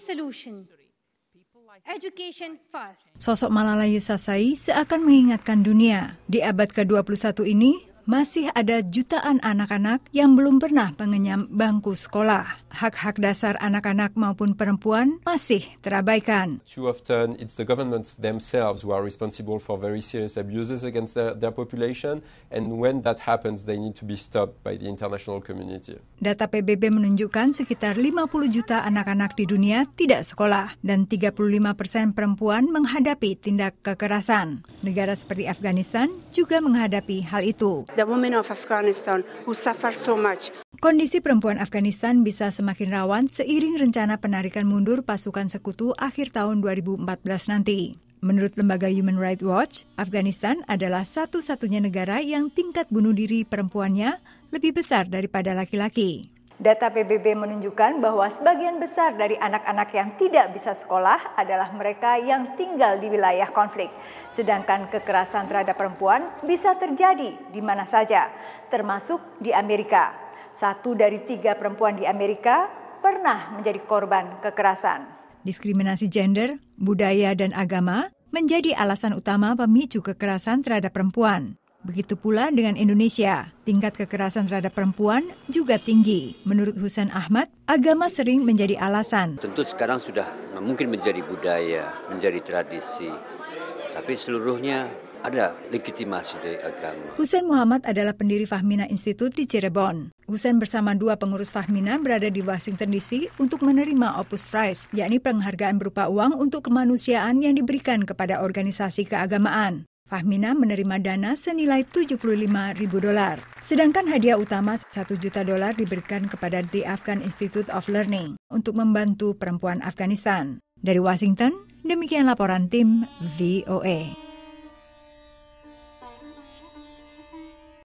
solution. Education first. Sosok Malala Yousafzai seakan mengingatkan dunia, di abad ke-21 ini masih ada jutaan anak-anak yang belum pernah mengenyam bangku sekolah hak-hak dasar anak-anak maupun perempuan masih terabaikan. Too often it's the governments themselves who are responsible for very serious abuses against their, their population and when that happens they need to be stopped by the international community. Data PBB menunjukkan sekitar 50 juta anak-anak di dunia tidak sekolah dan 35 persen perempuan menghadapi tindak kekerasan. Negara seperti Afghanistan juga menghadapi hal itu. The women of Afghanistan who suffer so much Kondisi perempuan Afghanistan bisa semakin rawan seiring rencana penarikan mundur pasukan sekutu akhir tahun 2014 nanti. Menurut lembaga Human Rights Watch, Afghanistan adalah satu-satunya negara yang tingkat bunuh diri perempuannya lebih besar daripada laki-laki. Data PBB menunjukkan bahwa sebagian besar dari anak-anak yang tidak bisa sekolah adalah mereka yang tinggal di wilayah konflik. Sedangkan kekerasan terhadap perempuan bisa terjadi di mana saja, termasuk di Amerika satu dari tiga perempuan di Amerika pernah menjadi korban kekerasan. Diskriminasi gender, budaya, dan agama menjadi alasan utama pemicu kekerasan terhadap perempuan. Begitu pula dengan Indonesia, tingkat kekerasan terhadap perempuan juga tinggi. Menurut Husain Ahmad, agama sering menjadi alasan. Tentu sekarang sudah mungkin menjadi budaya, menjadi tradisi, tapi seluruhnya ada legitimasi dari agama. Husain Muhammad adalah pendiri Fahmina Institute di Cirebon. Hussein bersama dua pengurus Fahmina berada di Washington DC untuk menerima Opus Prize, yakni penghargaan berupa uang untuk kemanusiaan yang diberikan kepada organisasi keagamaan. Fahmina menerima dana senilai 75 ribu dolar. Sedangkan hadiah utama 1 juta dolar diberikan kepada The Afghan Institute of Learning untuk membantu perempuan Afghanistan. Dari Washington, demikian laporan tim VOA. E.